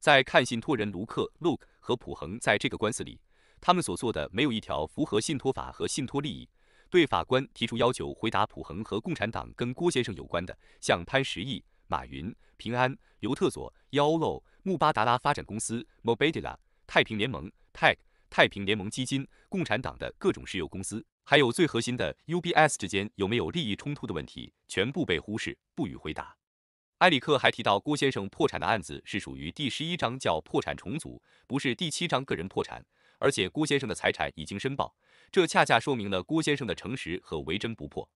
在看信托人卢克 （Luke） 和普恒在这个官司里，他们所做的没有一条符合信托法和信托利益。对法官提出要求回答普恒和共产党跟郭先生有关的，像潘石屹、马云、平安、尤特索、幺漏、穆巴达拉发展公司 m o b a d l a 太平联盟（泰）、太平联盟基金、共产党的各种石油公司，还有最核心的 UBS 之间有没有利益冲突的问题，全部被忽视，不予回答。埃里克还提到，郭先生破产的案子是属于第十一章叫破产重组，不是第七章个人破产，而且郭先生的财产已经申报，这恰恰说明了郭先生的诚实和为真不破。